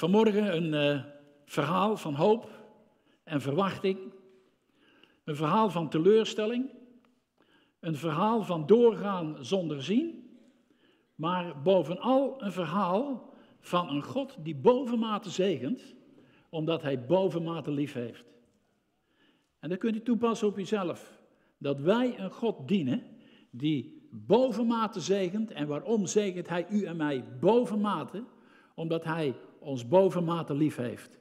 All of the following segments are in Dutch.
Vanmorgen een eh, verhaal van hoop en verwachting. Een verhaal van teleurstelling. Een verhaal van doorgaan zonder zien. Maar bovenal een verhaal van een God die bovenmate zegent, omdat hij bovenmate lief heeft. En dat kunt u toepassen op uzelf. Dat wij een God dienen die bovenmate zegent. En waarom zegent hij u en mij bovenmate? Omdat hij ons bovenmate lief heeft.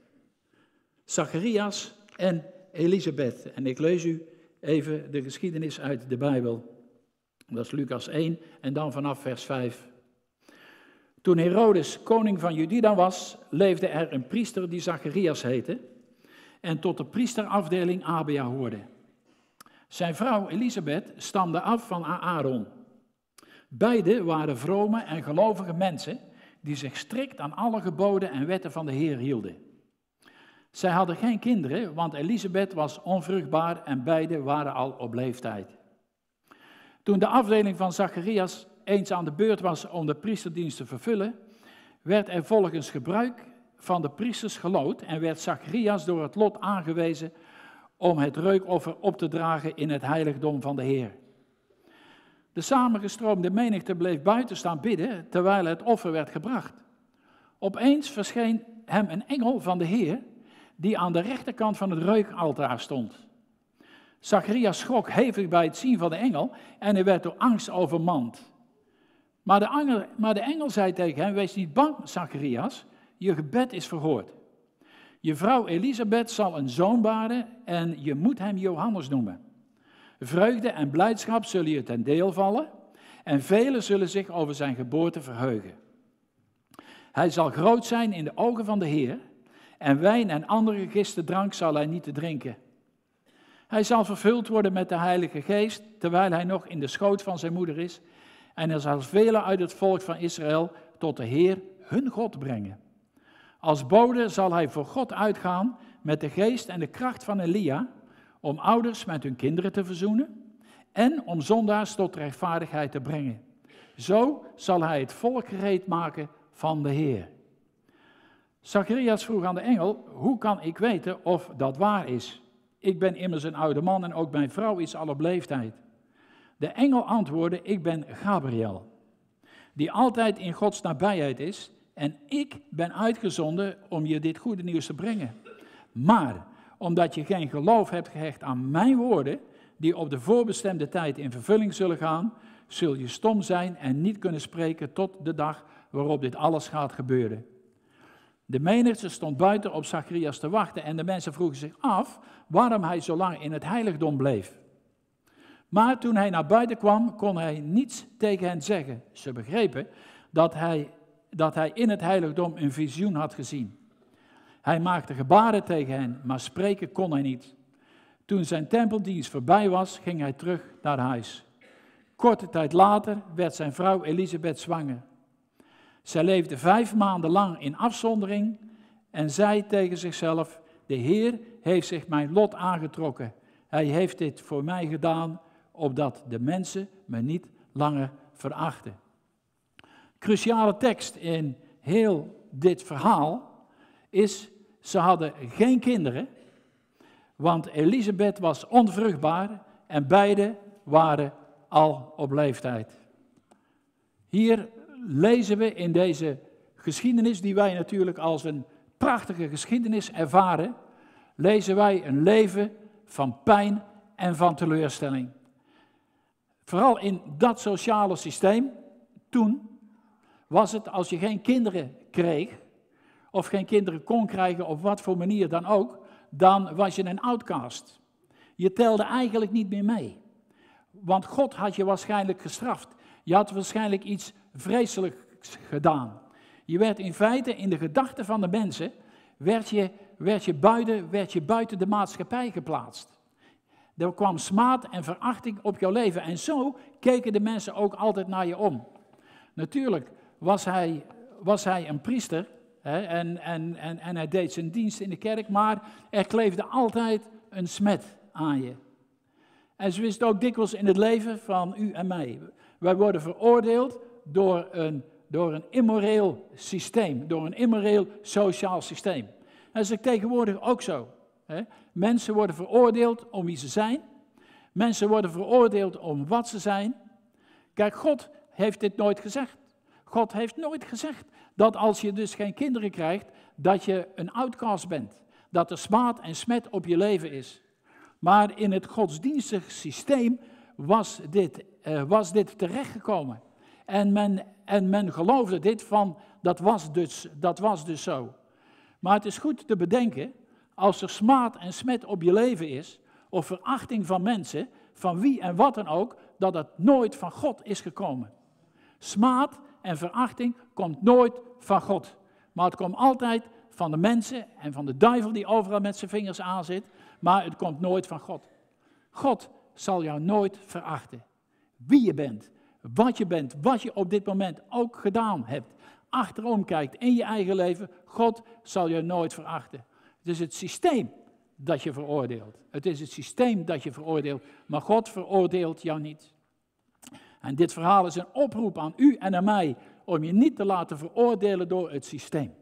Zacharias en Elisabeth. En ik lees u even de geschiedenis uit de Bijbel. Dat is Lucas 1 en dan vanaf vers 5. Toen Herodes koning van Judida was, leefde er een priester die Zacharias heette en tot de priesterafdeling Abia hoorde. Zijn vrouw Elisabeth stamde af van Aaron. Beiden waren vrome en gelovige mensen die zich strikt aan alle geboden en wetten van de Heer hielden. Zij hadden geen kinderen, want Elisabeth was onvruchtbaar en beiden waren al op leeftijd. Toen de afdeling van Zacharias eens aan de beurt was om de priesterdienst te vervullen, werd er volgens gebruik van de priesters gelood en werd Zacharias door het lot aangewezen om het reukoffer op te dragen in het heiligdom van de Heer. De samengestroomde menigte bleef buiten staan bidden terwijl het offer werd gebracht. Opeens verscheen hem een engel van de Heer die aan de rechterkant van het reukaltaar stond. Zacharias schrok hevig bij het zien van de engel en hij werd door angst overmand. Maar de, maar de engel zei tegen hem, wees niet bang, Zacharias, je gebed is verhoord. Je vrouw Elisabeth zal een zoon baren en je moet hem Johannes noemen. Vreugde en blijdschap zullen je ten deel vallen en velen zullen zich over zijn geboorte verheugen. Hij zal groot zijn in de ogen van de Heer en wijn en andere gisterdrank drank zal hij niet te drinken. Hij zal vervuld worden met de Heilige Geest terwijl hij nog in de schoot van zijn moeder is en er zal velen uit het volk van Israël tot de Heer hun God brengen. Als bode zal hij voor God uitgaan met de geest en de kracht van Elia om ouders met hun kinderen te verzoenen en om zondaars tot rechtvaardigheid te brengen. Zo zal hij het volk gereed maken van de Heer. Zacharias vroeg aan de engel: Hoe kan ik weten of dat waar is? Ik ben immers een oude man en ook mijn vrouw is al op leeftijd. De engel antwoordde: Ik ben Gabriel, die altijd in Gods nabijheid is. En ik ben uitgezonden om je dit goede nieuws te brengen. Maar omdat je geen geloof hebt gehecht aan mijn woorden, die op de voorbestemde tijd in vervulling zullen gaan, zul je stom zijn en niet kunnen spreken tot de dag waarop dit alles gaat gebeuren. De menigte stond buiten op Zacharias te wachten en de mensen vroegen zich af waarom hij zo lang in het heiligdom bleef. Maar toen hij naar buiten kwam, kon hij niets tegen hen zeggen. Ze begrepen dat hij, dat hij in het heiligdom een visioen had gezien. Hij maakte gebaren tegen hen, maar spreken kon hij niet. Toen zijn tempeldienst voorbij was, ging hij terug naar huis. Korte tijd later werd zijn vrouw Elisabeth zwanger. Zij leefde vijf maanden lang in afzondering en zei tegen zichzelf: De Heer heeft zich mijn lot aangetrokken. Hij heeft dit voor mij gedaan, opdat de mensen me niet langer verachten. Cruciale tekst in heel dit verhaal is ze hadden geen kinderen, want Elisabeth was onvruchtbaar en beide waren al op leeftijd. Hier lezen we in deze geschiedenis, die wij natuurlijk als een prachtige geschiedenis ervaren, lezen wij een leven van pijn en van teleurstelling. Vooral in dat sociale systeem, toen, was het als je geen kinderen kreeg, of geen kinderen kon krijgen op wat voor manier dan ook, dan was je een outcast. Je telde eigenlijk niet meer mee. Want God had je waarschijnlijk gestraft. Je had waarschijnlijk iets vreselijks gedaan. Je werd in feite in de gedachten van de mensen, werd je, werd je, buiten, werd je buiten de maatschappij geplaatst. Er kwam smaad en verachting op jouw leven. En zo keken de mensen ook altijd naar je om. Natuurlijk was hij, was hij een priester en, en, en, en hij deed zijn dienst in de kerk, maar er kleefde altijd een smet aan je. En ze wist ook dikwijls in het leven van u en mij. Wij worden veroordeeld door een, door een immoreel systeem, door een immoreel sociaal systeem. Dat is tegenwoordig ook zo. Mensen worden veroordeeld om wie ze zijn. Mensen worden veroordeeld om wat ze zijn. Kijk, God heeft dit nooit gezegd. God heeft nooit gezegd dat als je dus geen kinderen krijgt, dat je een outcast bent. Dat er smaad en smet op je leven is. Maar in het godsdienstig systeem was dit, uh, was dit terechtgekomen. En men, en men geloofde dit van, dat was, dus, dat was dus zo. Maar het is goed te bedenken, als er smaad en smet op je leven is, of verachting van mensen, van wie en wat dan ook, dat het nooit van God is gekomen. Smaad en verachting komt nooit van God. Maar het komt altijd van de mensen en van de duivel die overal met zijn vingers aan zit. Maar het komt nooit van God. God zal jou nooit verachten. Wie je bent, wat je bent, wat je op dit moment ook gedaan hebt. Achterom kijkt in je eigen leven, God zal je nooit verachten. Het is het systeem dat je veroordeelt. Het is het systeem dat je veroordeelt, maar God veroordeelt jou niet. En dit verhaal is een oproep aan u en aan mij om je niet te laten veroordelen door het systeem.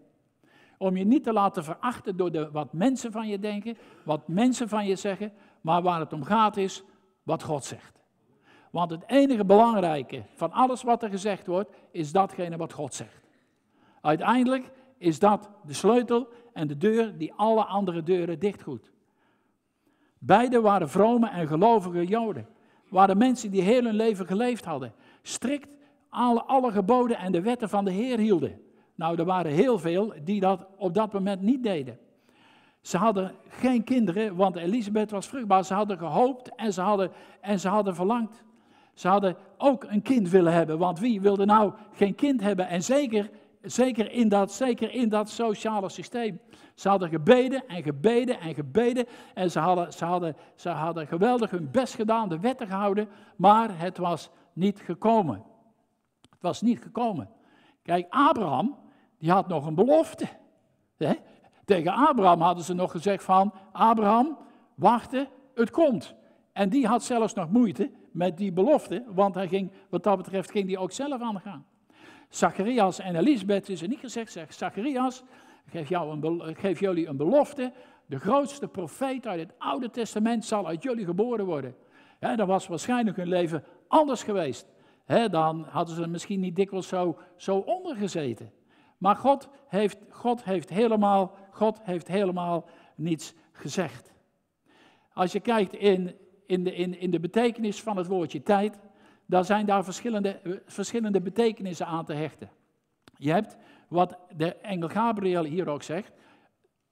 Om je niet te laten verachten door de, wat mensen van je denken, wat mensen van je zeggen, maar waar het om gaat is wat God zegt. Want het enige belangrijke van alles wat er gezegd wordt, is datgene wat God zegt. Uiteindelijk is dat de sleutel en de deur die alle andere deuren dichtgoed. Beiden waren vrome en gelovige Joden waren mensen die heel hun leven geleefd hadden. Strikt alle, alle geboden en de wetten van de Heer hielden. Nou, er waren heel veel die dat op dat moment niet deden. Ze hadden geen kinderen, want Elisabeth was vruchtbaar. Ze hadden gehoopt en ze hadden, en ze hadden verlangd. Ze hadden ook een kind willen hebben, want wie wilde nou geen kind hebben? En zeker zeker in dat, zeker in dat sociale systeem. Ze hadden gebeden en gebeden en gebeden. En ze hadden, ze, hadden, ze hadden geweldig hun best gedaan, de wetten gehouden. Maar het was niet gekomen. Het was niet gekomen. Kijk, Abraham, die had nog een belofte. Hè? Tegen Abraham hadden ze nog gezegd van, Abraham, wacht, het komt. En die had zelfs nog moeite met die belofte, want hij ging, wat dat betreft ging die ook zelf aan de gang. Zacharias en Elisabeth is er niet gezegd, zegt Zacharias, ik geef, jou een, ik geef jullie een belofte, de grootste profeet uit het Oude Testament zal uit jullie geboren worden. Dan dat was waarschijnlijk hun leven anders geweest. dan hadden ze misschien niet dikwijls zo, zo ondergezeten. Maar God heeft, God, heeft helemaal, God heeft helemaal niets gezegd. Als je kijkt in, in, de, in, in de betekenis van het woordje tijd, daar zijn daar verschillende, eh, verschillende betekenissen aan te hechten. Je hebt wat de engel Gabriel hier ook zegt,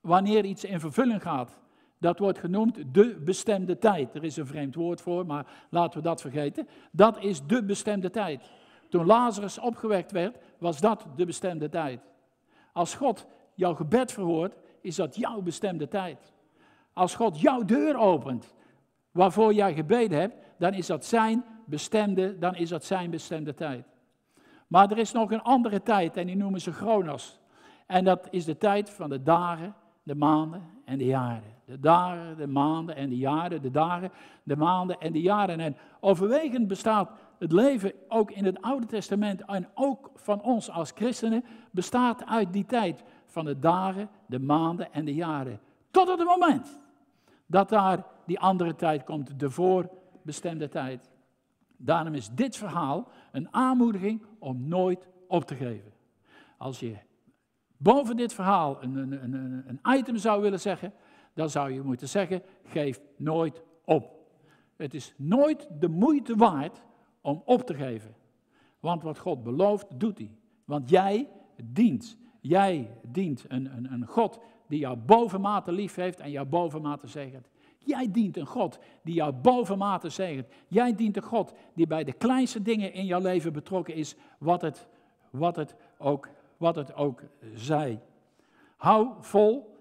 wanneer iets in vervulling gaat, dat wordt genoemd de bestemde tijd. Er is een vreemd woord voor, maar laten we dat vergeten. Dat is de bestemde tijd. Toen Lazarus opgewekt werd, was dat de bestemde tijd. Als God jouw gebed verhoort, is dat jouw bestemde tijd. Als God jouw deur opent, waarvoor jij gebeden hebt, dan is dat zijn bestemde, dan is dat zijn bestemde tijd. Maar er is nog een andere tijd en die noemen ze Chronos. En dat is de tijd van de dagen, de maanden en de jaren. De dagen, de maanden en de jaren, de dagen, de maanden en de jaren. En overwegend bestaat het leven ook in het Oude Testament en ook van ons als christenen bestaat uit die tijd van de dagen, de maanden en de jaren. Tot op het moment dat daar die andere tijd komt, de voorbestemde tijd. Daarom is dit verhaal een aanmoediging om nooit op te geven. Als je boven dit verhaal een, een, een, een item zou willen zeggen, dan zou je moeten zeggen: geef nooit op. Het is nooit de moeite waard om op te geven. Want wat God belooft, doet hij. Want jij dient. Jij dient een, een, een God die jou bovenmate lief heeft en jou bovenmate zegent. Jij dient een God die jou bovenmate zegt. Jij dient een God die bij de kleinste dingen in jouw leven betrokken is, wat het, wat het, ook, wat het ook zij. Hou vol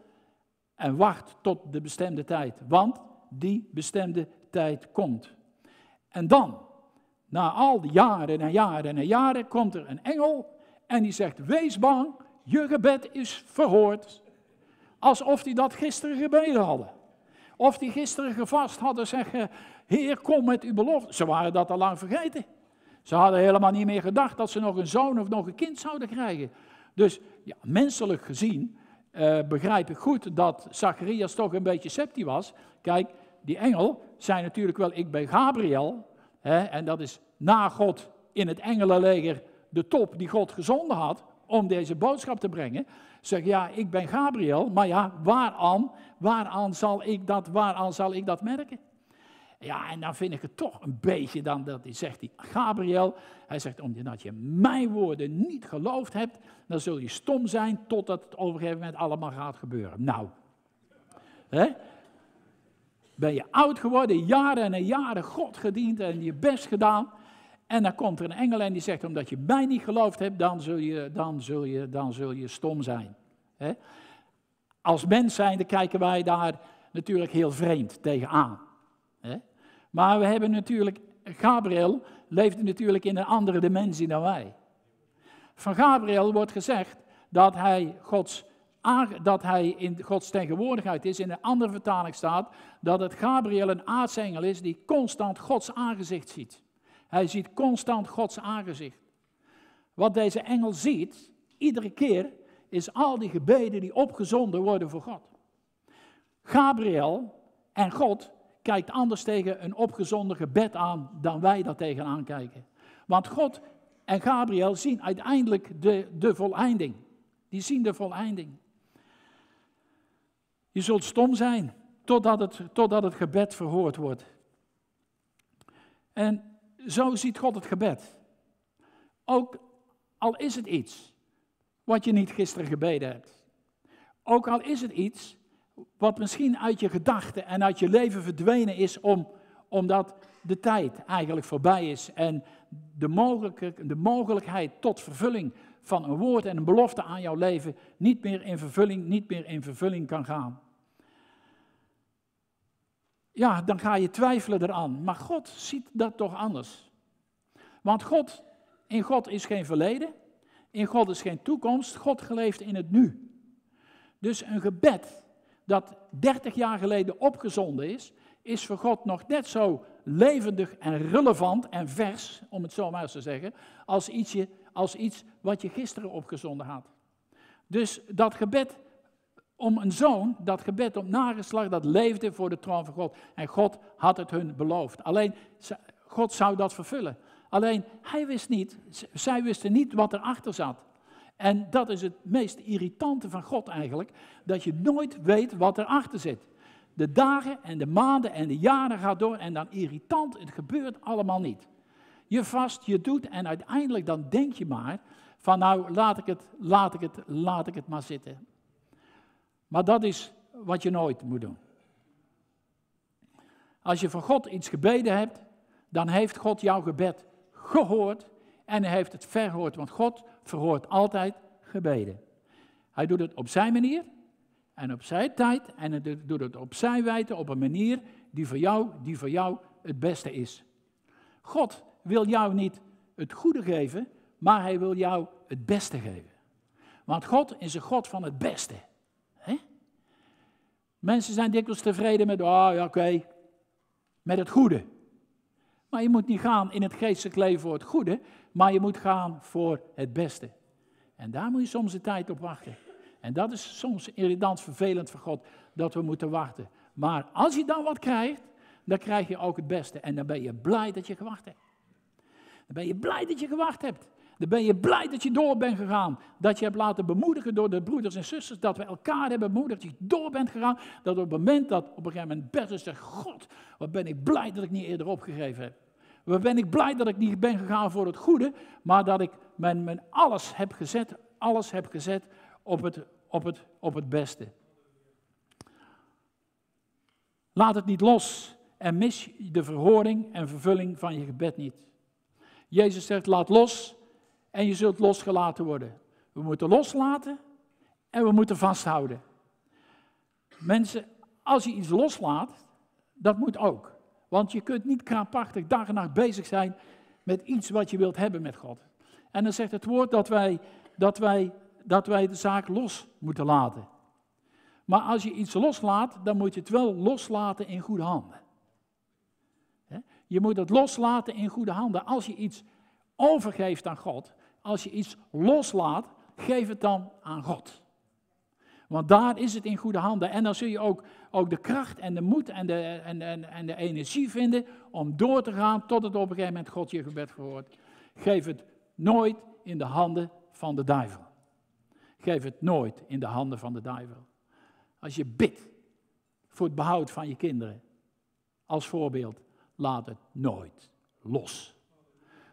en wacht tot de bestemde tijd, want die bestemde tijd komt. En dan, na al die jaren en jaren en jaren, komt er een engel en die zegt, wees bang, je gebed is verhoord. Alsof die dat gisteren gebeden hadden. Of die gisteren gevast hadden, zeggen, Heer, kom met uw belofte. Ze waren dat al lang vergeten. Ze hadden helemaal niet meer gedacht dat ze nog een zoon of nog een kind zouden krijgen. Dus ja, menselijk gezien eh, begrijp ik goed dat Zacharias toch een beetje sceptisch was. Kijk, die engel zei natuurlijk wel, ik ben Gabriel. Hè, en dat is na God in het engelenleger de top die God gezonden had om deze boodschap te brengen. Zeg, ja, ik ben Gabriel, maar ja, waaraan, waaraan, zal, ik dat, waaraan zal ik dat merken? Ja, en dan vind ik het toch een beetje dan dat hij zegt, die Gabriel, hij zegt, omdat je mijn woorden niet geloofd hebt, dan zul je stom zijn totdat het op een gegeven moment allemaal gaat gebeuren. Nou, hè? ben je oud geworden, jaren en jaren God gediend en je best gedaan, en dan komt er een engel en die zegt, omdat je mij niet geloofd hebt, dan zul je, dan zul je, dan zul je stom zijn. Als mens zijnde kijken wij daar natuurlijk heel vreemd tegenaan. He? Maar we hebben natuurlijk, Gabriel leefde natuurlijk in een andere dimensie dan wij. Van Gabriel wordt gezegd dat hij, Gods, dat hij in Gods tegenwoordigheid is. In een andere vertaling staat dat het Gabriel een aartsengel is die constant Gods aangezicht ziet. Hij ziet constant Gods aangezicht. Wat deze engel ziet, iedere keer, is al die gebeden die opgezonden worden voor God. Gabriel en God kijkt anders tegen een opgezonden gebed aan dan wij daar tegenaan kijken. Want God en Gabriel zien uiteindelijk de, de voleinding. Die zien de voleinding. Je zult stom zijn totdat het, totdat het gebed verhoord wordt. En zo ziet God het gebed. Ook al is het iets wat je niet gisteren gebeden hebt. Ook al is het iets wat misschien uit je gedachten en uit je leven verdwenen is om, omdat de tijd eigenlijk voorbij is en de, mogelijk, de mogelijkheid tot vervulling van een woord en een belofte aan jouw leven niet meer in vervulling, niet meer in vervulling kan gaan ja, dan ga je twijfelen eraan. Maar God ziet dat toch anders. Want God, in God is geen verleden, in God is geen toekomst, God geleeft in het nu. Dus een gebed dat 30 jaar geleden opgezonden is, is voor God nog net zo levendig en relevant en vers, om het zo maar eens te zeggen, als, ietsje, als iets wat je gisteren opgezonden had. Dus dat gebed om een zoon, dat gebed om nageslacht, dat leefde voor de troon van God. En God had het hun beloofd. Alleen God zou dat vervullen. Alleen hij wist niet, zij wisten niet wat erachter zat. En dat is het meest irritante van God eigenlijk, dat je nooit weet wat erachter zit. De dagen en de maanden en de jaren gaat door en dan irritant, het gebeurt allemaal niet. Je vast, je doet en uiteindelijk dan denk je maar van nou laat ik het, laat ik het, laat ik het maar zitten. Maar dat is wat je nooit moet doen. Als je van God iets gebeden hebt, dan heeft God jouw gebed gehoord en hij heeft het verhoord, want God verhoort altijd gebeden. Hij doet het op zijn manier en op zijn tijd en hij doet het op zijn wijte, op een manier die voor jou, die voor jou het beste is. God wil jou niet het goede geven, maar hij wil jou het beste geven. Want God is een God van het beste. Mensen zijn dikwijls tevreden met, ah oh, ja, oké, met het goede. Maar je moet niet gaan in het geestelijk leven voor het goede, maar je moet gaan voor het beste. En daar moet je soms de tijd op wachten. En dat is soms irritant vervelend voor God, dat we moeten wachten. Maar als je dan wat krijgt, dan krijg je ook het beste. En dan ben je blij dat je gewacht hebt. Dan ben je blij dat je gewacht hebt ben je blij dat je door bent gegaan. Dat je hebt laten bemoedigen door de broeders en zusters. Dat we elkaar hebben bemoedigd. Dat je door bent gegaan. Dat op het moment dat op een gegeven moment Bertus zegt: God, wat ben ik blij dat ik niet eerder opgegeven heb. Wat ben ik blij dat ik niet ben gegaan voor het goede. Maar dat ik mijn, mijn alles heb gezet. Alles heb gezet op het, op het, op het beste. Laat het niet los en mis de verhoring en vervulling van je gebed niet. Jezus zegt: laat los en je zult losgelaten worden. We moeten loslaten en we moeten vasthouden. Mensen, als je iets loslaat, dat moet ook. Want je kunt niet krampachtig dag en nacht bezig zijn met iets wat je wilt hebben met God. En dan zegt het woord dat wij, dat wij, dat wij de zaak los moeten laten. Maar als je iets loslaat, dan moet je het wel loslaten in goede handen. Je moet het loslaten in goede handen. Als je iets overgeeft aan God, als je iets loslaat, geef het dan aan God. Want daar is het in goede handen. En dan zul je ook, ook de kracht en de moed en de, en, en, en de energie vinden om door te gaan tot het op een gegeven moment God je gebed gehoord. Geef het nooit in de handen van de duivel. Geef het nooit in de handen van de duivel. Als je bidt voor het behoud van je kinderen, als voorbeeld, laat het nooit los.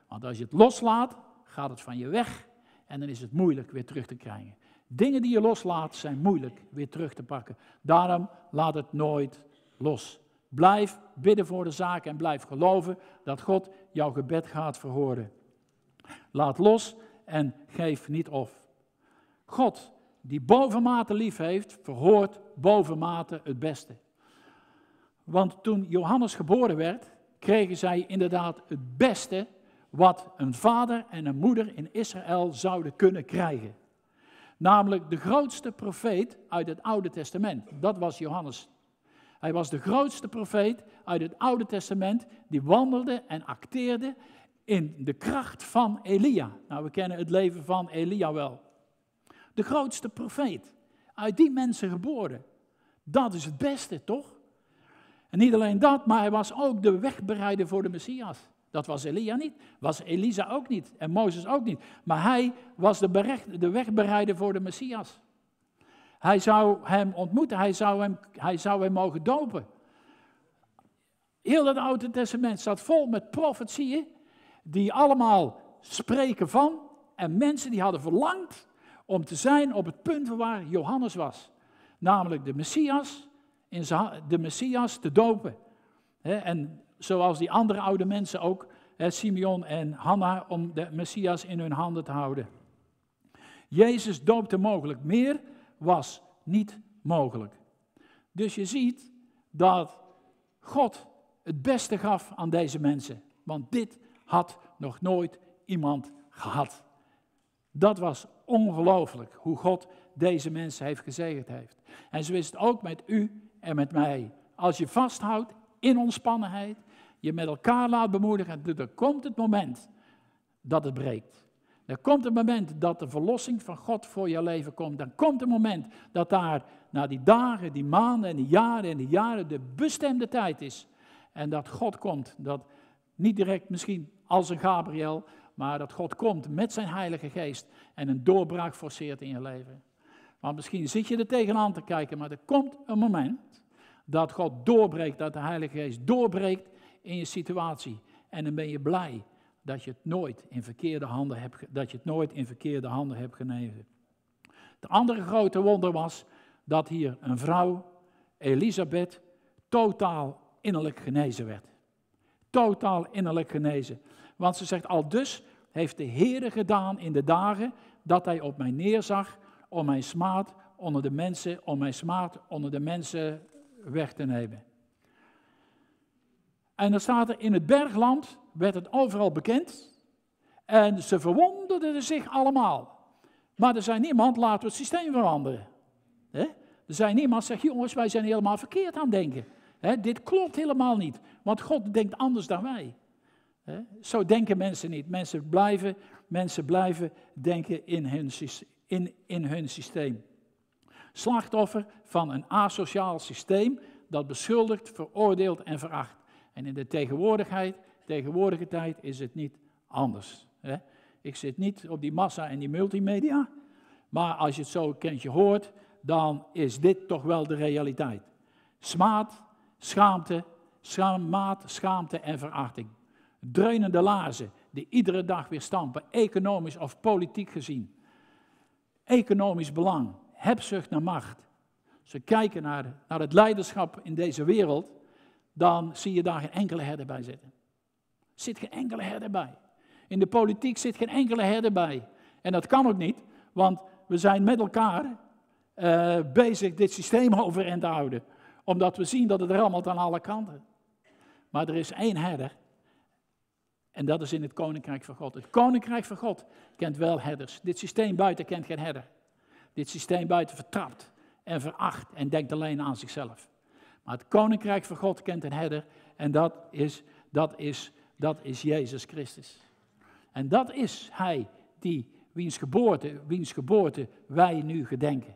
Want als je het loslaat, gaat het van je weg en dan is het moeilijk weer terug te krijgen. Dingen die je loslaat zijn moeilijk weer terug te pakken. Daarom laat het nooit los. Blijf bidden voor de zaak en blijf geloven dat God jouw gebed gaat verhoren. Laat los en geef niet of. God, die bovenmate lief heeft, verhoort bovenmate het beste. Want toen Johannes geboren werd, kregen zij inderdaad het beste wat een vader en een moeder in Israël zouden kunnen krijgen. Namelijk de grootste profeet uit het Oude Testament. Dat was Johannes. Hij was de grootste profeet uit het Oude Testament die wandelde en acteerde in de kracht van Elia. Nou, we kennen het leven van Elia wel. De grootste profeet, uit die mensen geboren. Dat is het beste, toch? En niet alleen dat, maar hij was ook de wegbereider voor de Messias. Dat was Elia niet, was Elisa ook niet en Mozes ook niet. Maar hij was de, berecht, de wegbereider voor de Messias. Hij zou hem ontmoeten, hij zou hem, hij zou hem mogen dopen. Heel het Oude Testament staat vol met profetieën die allemaal spreken van en mensen die hadden verlangd om te zijn op het punt waar Johannes was. Namelijk de Messias, in de Messias te dopen. En zoals die andere oude mensen ook, Simeon en Hanna, om de Messias in hun handen te houden. Jezus doopte mogelijk, meer was niet mogelijk. Dus je ziet dat God het beste gaf aan deze mensen, want dit had nog nooit iemand gehad. Dat was ongelooflijk hoe God deze mensen heeft gezegend heeft. En zo is het ook met u en met mij. Als je vasthoudt in ontspannenheid, je met elkaar laat bemoedigen. Er komt het moment dat het breekt. Er komt het moment dat de verlossing van God voor je leven komt. Dan komt het moment dat daar na die dagen, die maanden en die jaren en die jaren de bestemde tijd is. En dat God komt. Dat niet direct misschien als een Gabriel, maar dat God komt met zijn Heilige Geest en een doorbraak forceert in je leven. Want misschien zit je er tegenaan te kijken, maar er komt een moment dat God doorbreekt, dat de Heilige Geest doorbreekt in je situatie. En dan ben je blij dat je het nooit in verkeerde handen hebt, dat je het nooit in verkeerde handen hebt genezen. De andere grote wonder was dat hier een vrouw, Elisabeth, totaal innerlijk genezen werd. Totaal innerlijk genezen. Want ze zegt, al dus heeft de Heer gedaan in de dagen dat hij op mij neerzag om mijn smaad onder de mensen, om mijn smaad onder de mensen weg te nemen. En dan staat er, in het bergland werd het overal bekend. En ze verwonderden zich allemaal. Maar er zei niemand, laten we het systeem veranderen. Er zei niemand, zegt jongens, wij zijn helemaal verkeerd aan het denken. Dit klopt helemaal niet, want God denkt anders dan wij. Zo denken mensen niet. Mensen blijven, mensen blijven denken in hun, in, in hun systeem. Slachtoffer van een asociaal systeem dat beschuldigt, veroordeelt en veracht. En in de tegenwoordigheid, tegenwoordige tijd is het niet anders. Hè? Ik zit niet op die massa en die multimedia, maar als je het zo kent, je hoort, dan is dit toch wel de realiteit. Smaad, schaamte, schaammaat, schaamte en verachting. Dreunende laarzen die iedere dag weer stampen, economisch of politiek gezien. Economisch belang, hebzucht naar macht. Ze kijken naar, naar het leiderschap in deze wereld dan zie je daar geen enkele herder bij zitten. Zit geen enkele herder bij. In de politiek zit geen enkele herder bij. En dat kan ook niet, want we zijn met elkaar eh, bezig dit systeem overeind te houden. Omdat we zien dat het rammelt aan alle kanten. Maar er is één herder. En dat is in het Koninkrijk van God. Het Koninkrijk van God kent wel herders. Dit systeem buiten kent geen herder. Dit systeem buiten vertrapt en veracht en denkt alleen aan zichzelf. Maar het koninkrijk van God kent een herder en dat is, dat is, dat is Jezus Christus. En dat is Hij die, wiens geboorte, wiens geboorte wij nu gedenken.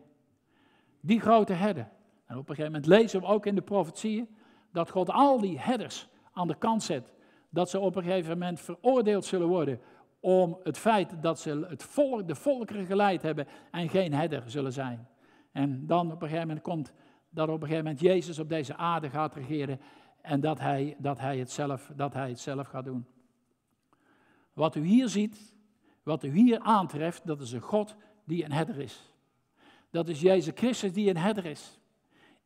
Die grote herder. En op een gegeven moment lezen we ook in de profetieën dat God al die herders aan de kant zet. Dat ze op een gegeven moment veroordeeld zullen worden om het feit dat ze het volk, de volkeren geleid hebben en geen herder zullen zijn. En dan op een gegeven moment komt dat op een gegeven moment Jezus op deze aarde gaat regeren en dat hij, dat hij, het, zelf, dat hij het zelf gaat doen. Wat u hier ziet, wat u hier aantreft, dat is een God die een herder is. Dat is Jezus Christus die een herder is.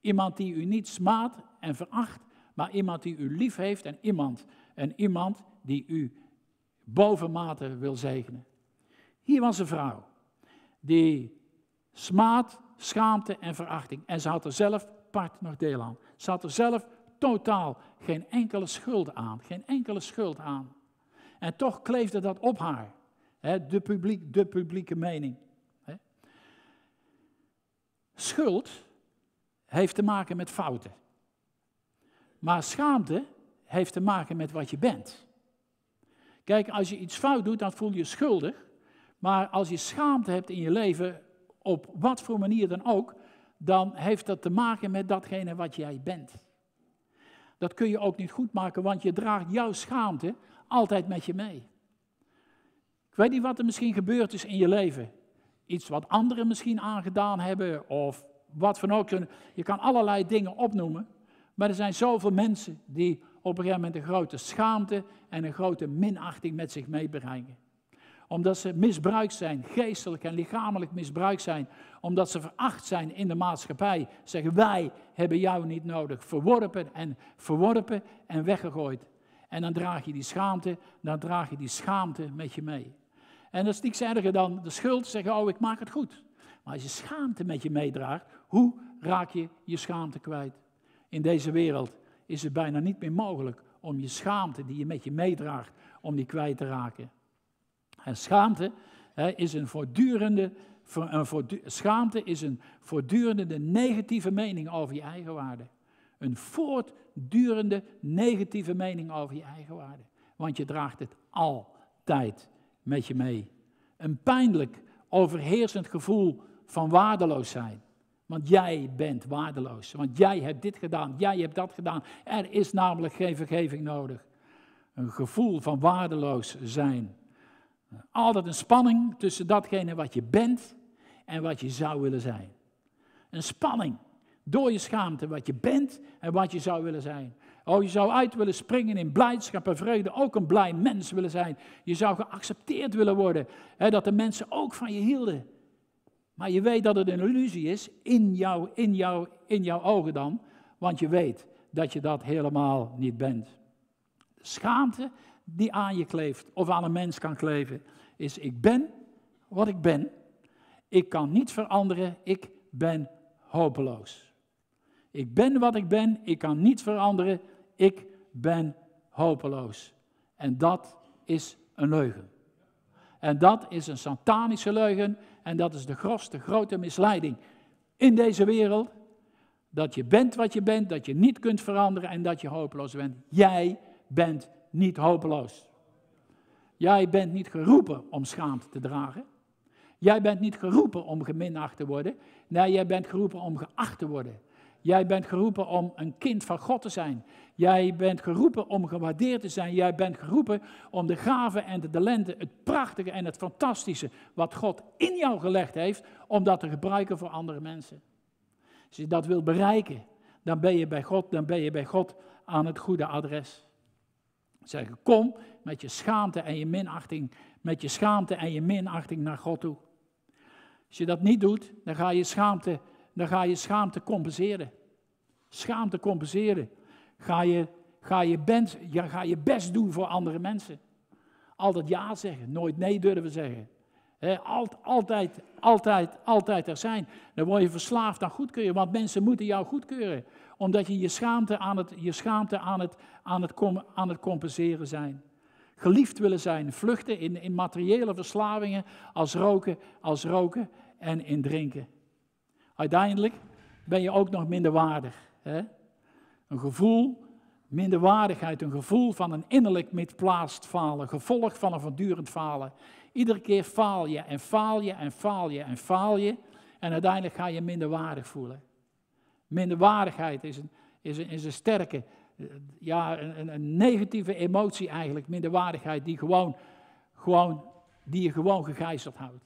Iemand die u niet smaadt en veracht, maar iemand die u lief heeft en iemand. En iemand die u bovenmate wil zegenen. Hier was een vrouw die smaadt schaamte en verachting. En ze had er zelf part nog deel aan. Ze had er zelf totaal geen enkele schuld aan. Geen enkele schuld aan. En toch kleefde dat op haar. de, publiek, de publieke mening. Schuld heeft te maken met fouten. Maar schaamte heeft te maken met wat je bent. Kijk, als je iets fout doet, dan voel je je schuldig. Maar als je schaamte hebt in je leven, op wat voor manier dan ook, dan heeft dat te maken met datgene wat jij bent. Dat kun je ook niet goed maken, want je draagt jouw schaamte altijd met je mee. Ik weet niet wat er misschien gebeurd is in je leven. Iets wat anderen misschien aangedaan hebben of wat van ook. Je kan allerlei dingen opnoemen, maar er zijn zoveel mensen die op een gegeven moment een grote schaamte en een grote minachting met zich meebrengen omdat ze misbruikt zijn, geestelijk en lichamelijk misbruikt zijn. Omdat ze veracht zijn in de maatschappij. Zeggen wij hebben jou niet nodig. Verworpen en verworpen en weggegooid. En dan draag je die schaamte, dan draag je die schaamte met je mee. En dat is niks erger dan de schuld zeggen, oh ik maak het goed. Maar als je schaamte met je meedraagt, hoe raak je je schaamte kwijt? In deze wereld is het bijna niet meer mogelijk om je schaamte die je met je meedraagt, om die kwijt te raken. En schaamte hè, is een voortdurende, een schaamte is een voortdurende negatieve mening over je eigen waarde. Een voortdurende negatieve mening over je eigen waarde. Want je draagt het altijd met je mee. Een pijnlijk, overheersend gevoel van waardeloos zijn. Want jij bent waardeloos. Want jij hebt dit gedaan, jij hebt dat gedaan. Er is namelijk geen vergeving nodig. Een gevoel van waardeloos zijn. Eh, altijd een spanning tussen datgene wat je bent en wat je zou willen zijn. Een spanning door je schaamte wat je bent en wat je zou willen zijn. Oh, je zou uit willen springen in blijdschap en vreugde, ook een blij mens willen zijn. Je zou geaccepteerd willen worden, hè, dat de mensen ook van je hielden. Maar je weet dat het een illusie is, in, jou, in, jou, in jouw ogen dan, want je weet dat je dat helemaal niet bent. Schaamte die aan je kleeft of aan een mens kan kleven, is ik ben wat ik ben. Ik kan niet veranderen, ik ben hopeloos. Ik ben wat ik ben, ik kan niet veranderen, ik ben hopeloos. En dat is een leugen. En dat is een satanische leugen en dat is de grootste grote misleiding in deze wereld. Dat je bent wat je bent, dat je niet kunt veranderen en dat je hopeloos bent. Jij bent niet hopeloos. Jij bent niet geroepen om schaamte te dragen. Jij bent niet geroepen om geminacht te worden. Nee, jij bent geroepen om geacht te worden. Jij bent geroepen om een kind van God te zijn. Jij bent geroepen om gewaardeerd te zijn. Jij bent geroepen om de gaven en de talenten, het prachtige en het fantastische wat God in jou gelegd heeft, om dat te gebruiken voor andere mensen. Als je dat wil bereiken, dan ben je bij God, dan ben je bij God aan het goede adres. Zeggen, kom met je schaamte en je minachting, met je schaamte en je minachting naar God toe. Als je dat niet doet, dan ga je schaamte, dan ga je schaamte compenseren. Schaamte compenseren. Ga je, ga, je best, ja, ga je best doen voor andere mensen. Altijd ja zeggen, nooit nee durven zeggen. He, altijd, altijd, altijd er zijn. Dan word je verslaafd aan goedkeuren, want mensen moeten jou goedkeuren omdat je je schaamte aan het, je schaamte aan het, aan het, aan het compenseren zijn. Geliefd willen zijn, vluchten in, in materiële verslavingen als roken, als roken en in drinken. Uiteindelijk ben je ook nog minder Hè? Een gevoel minderwaardigheid, een gevoel van een innerlijk misplaatst falen, gevolg van een voortdurend falen. Iedere keer faal je en faal je en faal je en faal je en uiteindelijk ga je minder waardig voelen. Minderwaardigheid is een, is een, is een sterke, eh, ja, een, een negatieve emotie eigenlijk. Minderwaardigheid die, gewoon, gewoon, die je gewoon gegijzeld houdt.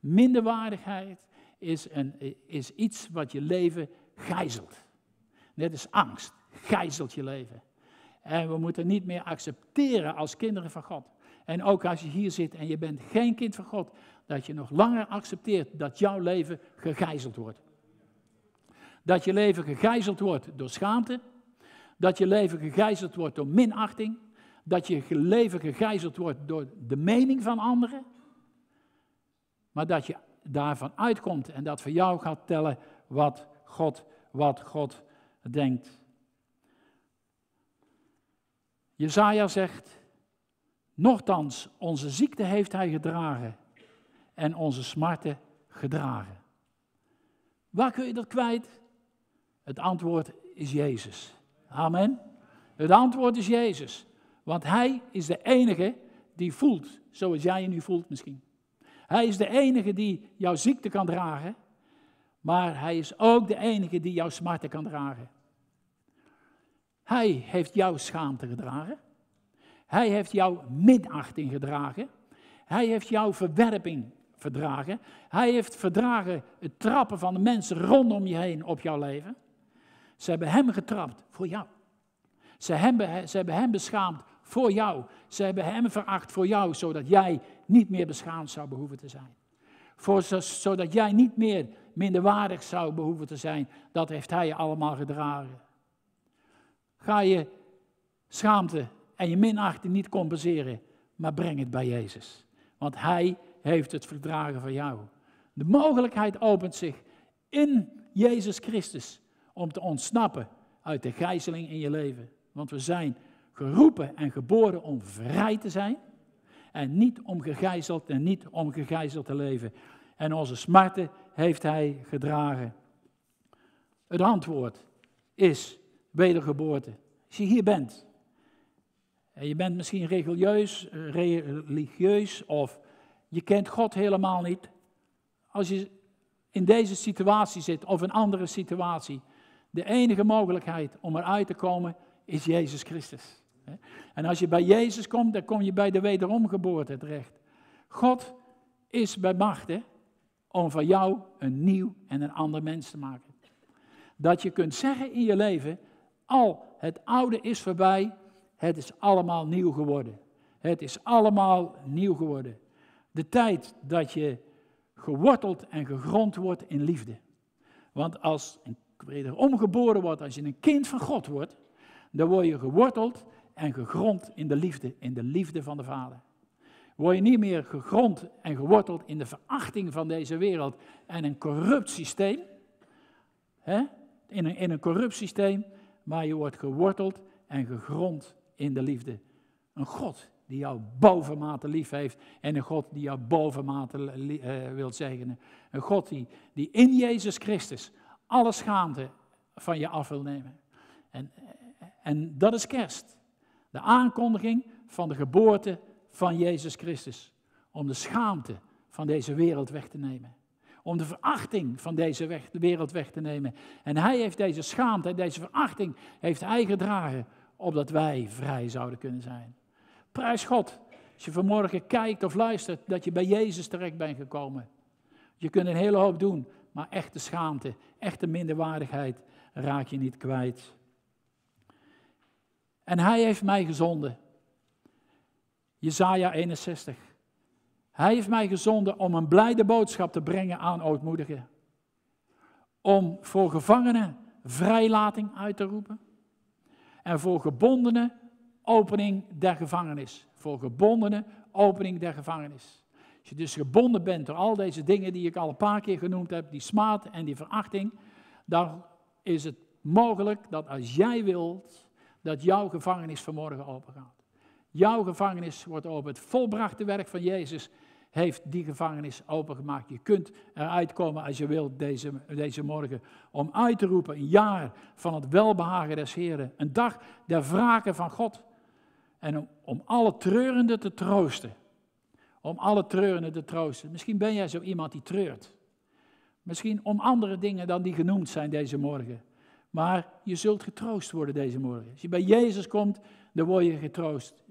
Minderwaardigheid is, een, is iets wat je leven gijzelt. Net als angst gijzelt je leven. En we moeten niet meer accepteren als kinderen van God. En ook als je hier zit en je bent geen kind van God, dat je nog langer accepteert dat jouw leven gegijzeld wordt. Dat je leven gegijzeld wordt door schaamte. Dat je leven gegijzeld wordt door minachting. Dat je leven gegijzeld wordt door de mening van anderen. Maar dat je daarvan uitkomt en dat voor jou gaat tellen wat God, wat God denkt. Jezaja zegt, nochtans, onze ziekte heeft hij gedragen en onze smarten gedragen. Waar kun je dat kwijt? Het antwoord is Jezus. Amen. Het antwoord is Jezus. Want Hij is de enige die voelt zoals jij je nu voelt misschien. Hij is de enige die jouw ziekte kan dragen. Maar Hij is ook de enige die jouw smarten kan dragen. Hij heeft jouw schaamte gedragen. Hij heeft jouw minachting gedragen. Hij heeft jouw verwerping verdragen. Hij heeft verdragen het trappen van de mensen rondom je heen op jouw leven. Ze hebben hem getrapt voor jou. Ze hebben, ze hebben hem beschaamd voor jou. Ze hebben hem veracht voor jou, zodat jij niet meer beschaamd zou behoeven te zijn. Voor, zodat jij niet meer minderwaardig zou behoeven te zijn. Dat heeft hij allemaal gedragen. Ga je schaamte en je minachting niet compenseren, maar breng het bij Jezus. Want hij heeft het verdragen van jou. De mogelijkheid opent zich in Jezus Christus om te ontsnappen uit de gijzeling in je leven. Want we zijn geroepen en geboren om vrij te zijn en niet om gegijzeld en niet om gegijzeld te leven. En onze smarten heeft hij gedragen. Het antwoord is wedergeboorte. Als je hier bent, en je bent misschien religieus, religieus of je kent God helemaal niet. Als je in deze situatie zit of een andere situatie, de enige mogelijkheid om eruit te komen is Jezus Christus. En als je bij Jezus komt, dan kom je bij de wederomgeboorte terecht. God is bij machten om van jou een nieuw en een ander mens te maken. Dat je kunt zeggen in je leven, al het oude is voorbij, het is allemaal nieuw geworden. Het is allemaal nieuw geworden. De tijd dat je geworteld en gegrond wordt in liefde. Want als een wederom geboren wordt, als je een kind van God wordt, dan word je geworteld en gegrond in de liefde, in de liefde van de Vader. Word je niet meer gegrond en geworteld in de verachting van deze wereld en een corrupt systeem, hè? In, een, in een corrupt systeem, maar je wordt geworteld en gegrond in de liefde. Een God die jou bovenmate lief heeft en een God die jou bovenmate eh, wil zegenen. Een God die, die in Jezus Christus alle schaamte van je af wil nemen. En, en dat is kerst. De aankondiging van de geboorte van Jezus Christus. Om de schaamte van deze wereld weg te nemen. Om de verachting van deze weg, de wereld weg te nemen. En hij heeft deze schaamte en deze verachting heeft hij gedragen. Opdat wij vrij zouden kunnen zijn. Prijs God. Als je vanmorgen kijkt of luistert, dat je bij Jezus terecht bent gekomen. Je kunt een hele hoop doen, maar echte schaamte, echte minderwaardigheid raak je niet kwijt. En hij heeft mij gezonden. Jezaja 61. Hij heeft mij gezonden om een blijde boodschap te brengen aan ootmoedigen. Om voor gevangenen vrijlating uit te roepen. En voor gebondenen opening der gevangenis. Voor gebondenen opening der gevangenis. Als je dus gebonden bent door al deze dingen die ik al een paar keer genoemd heb, die smaad en die verachting, dan is het mogelijk dat als jij wilt, dat jouw gevangenis vanmorgen opengaat. Jouw gevangenis wordt open. Het volbrachte werk van Jezus heeft die gevangenis opengemaakt. Je kunt eruit komen als je wilt deze, deze morgen. Om uit te roepen een jaar van het welbehagen des Heren. Een dag der wraken van God. En om, om alle treurenden te troosten om alle treurenden te troosten. Misschien ben jij zo iemand die treurt. Misschien om andere dingen dan die genoemd zijn deze morgen. Maar je zult getroost worden deze morgen. Als je bij Jezus komt, dan word je getroost.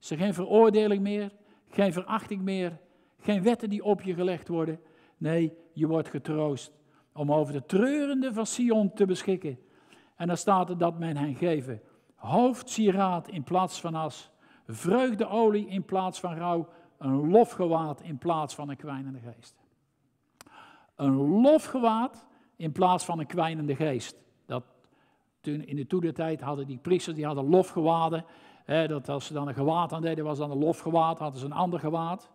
Is er geen veroordeling meer, geen verachting meer, geen wetten die op je gelegd worden. Nee, je wordt getroost om over de treurende van Sion te beschikken. En dan staat er dat men hen geven hoofdsieraad in plaats van as, vreugdeolie in plaats van rouw, een lofgewaad in plaats van een kwijnende geest. Een lofgewaad in plaats van een kwijnende geest. Dat, toen, in de toedertijd hadden die priesters die hadden lofgewaden. Hè, dat als ze dan een gewaad aan deden, was dan een lofgewaad, hadden ze een ander gewaad.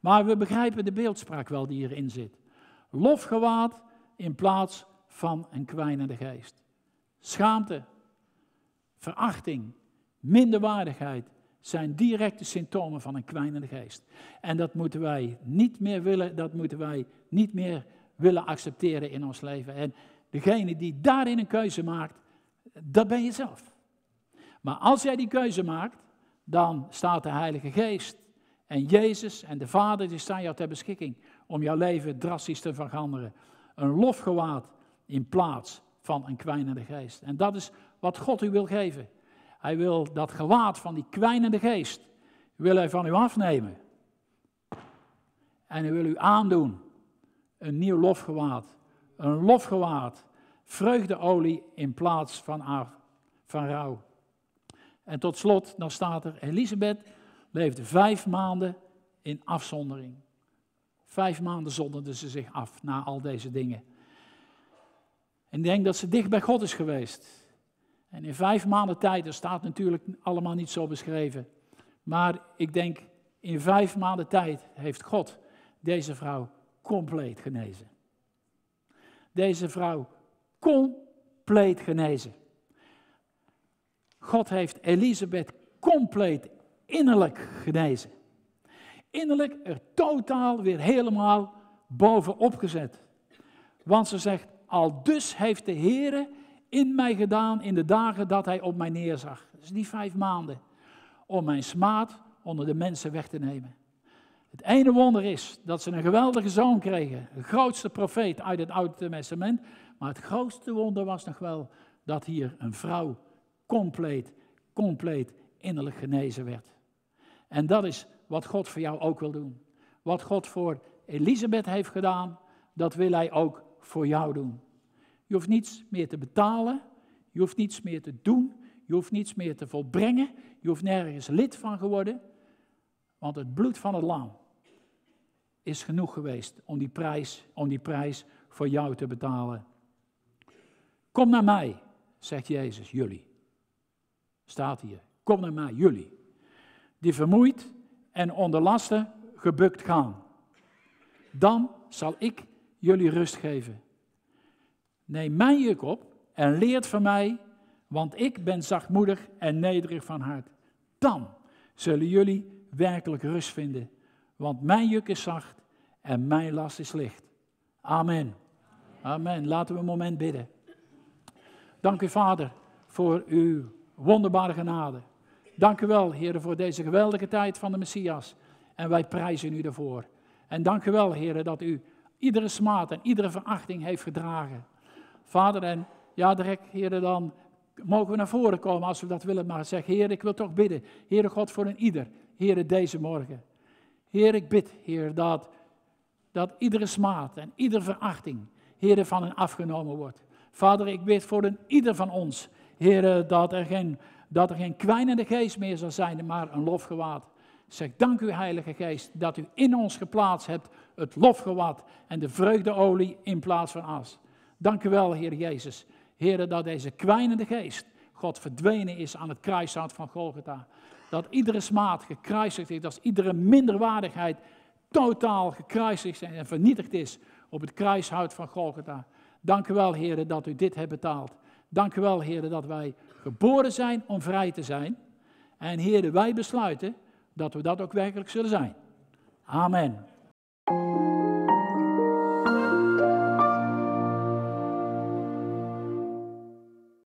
Maar we begrijpen de beeldspraak wel die hierin zit. Lofgewaad in plaats van een kwijnende geest. Schaamte, verachting, minderwaardigheid, zijn directe symptomen van een kwijnende geest. En dat moeten wij niet meer willen, dat moeten wij niet meer willen accepteren in ons leven. En degene die daarin een keuze maakt, dat ben je zelf. Maar als jij die keuze maakt, dan staat de Heilige Geest en Jezus en de Vader, die staan jou ter beschikking om jouw leven drastisch te veranderen. Een lofgewaad in plaats van een kwijnende geest. En dat is wat God u wil geven. Hij wil dat gewaad van die kwijnende geest, wil hij van u afnemen. En hij wil u aandoen een nieuw lofgewaad, een lofgewaad, vreugdeolie in plaats van, af, van rouw. En tot slot, dan staat er, Elisabeth leefde vijf maanden in afzondering. Vijf maanden zonderde ze zich af na al deze dingen. En ik denk dat ze dicht bij God is geweest. En in vijf maanden tijd, dat staat natuurlijk allemaal niet zo beschreven. Maar ik denk, in vijf maanden tijd heeft God deze vrouw compleet genezen. Deze vrouw compleet genezen. God heeft Elisabeth compleet innerlijk genezen. Innerlijk er totaal weer helemaal bovenop gezet. Want ze zegt, al dus heeft de Heere in mij gedaan in de dagen dat hij op mij neerzag. Dus die vijf maanden. Om mijn smaad onder de mensen weg te nemen. Het ene wonder is dat ze een geweldige zoon kregen. De grootste profeet uit het Oude Testament. Maar het grootste wonder was nog wel dat hier een vrouw compleet, compleet innerlijk genezen werd. En dat is wat God voor jou ook wil doen. Wat God voor Elisabeth heeft gedaan, dat wil hij ook voor jou doen. Je hoeft niets meer te betalen. Je hoeft niets meer te doen. Je hoeft niets meer te volbrengen. Je hoeft nergens lid van geworden. Want het bloed van het lam is genoeg geweest om die prijs, om die prijs voor jou te betalen. Kom naar mij, zegt Jezus, jullie. Staat hier. Kom naar mij, jullie. Die vermoeid en onder lasten gebukt gaan. Dan zal ik jullie rust geven. Neem mijn juk op en leert van mij, want ik ben zachtmoedig en nederig van hart. Dan zullen jullie werkelijk rust vinden, want mijn juk is zacht en mijn last is licht. Amen. Amen. Laten we een moment bidden. Dank u, Vader, voor uw wonderbare genade. Dank u wel, Heer, voor deze geweldige tijd van de Messias. En wij prijzen u daarvoor. En dank u wel, Heer, dat u iedere smaad en iedere verachting heeft gedragen. Vader en ja, direct, heren, dan mogen we naar voren komen als we dat willen. Maar zeg, Heer, ik wil toch bidden. Heere God, voor een ieder. Heer, deze morgen. Heer, ik bid, Heer, dat, dat iedere smaad en iedere verachting, Heer, van hen afgenomen wordt. Vader, ik bid voor een ieder van ons, Heer, dat er geen, dat er geen kwijnende geest meer zal zijn, maar een lofgewaad. Zeg, dank u, Heilige Geest, dat u in ons geplaatst hebt het lofgewaad en de vreugdeolie in plaats van as. Dank u wel, Heer Jezus. Heer, dat deze kwijnende geest, God, verdwenen is aan het kruishout van Golgotha. Dat iedere smaad gekruisigd is, dat iedere minderwaardigheid totaal gekruisigd en vernietigd is op het kruishout van Golgotha. Dank u wel, Heer, dat u dit hebt betaald. Dank u wel, Heer, dat wij geboren zijn om vrij te zijn. En Heer, wij besluiten dat we dat ook werkelijk zullen zijn. Amen.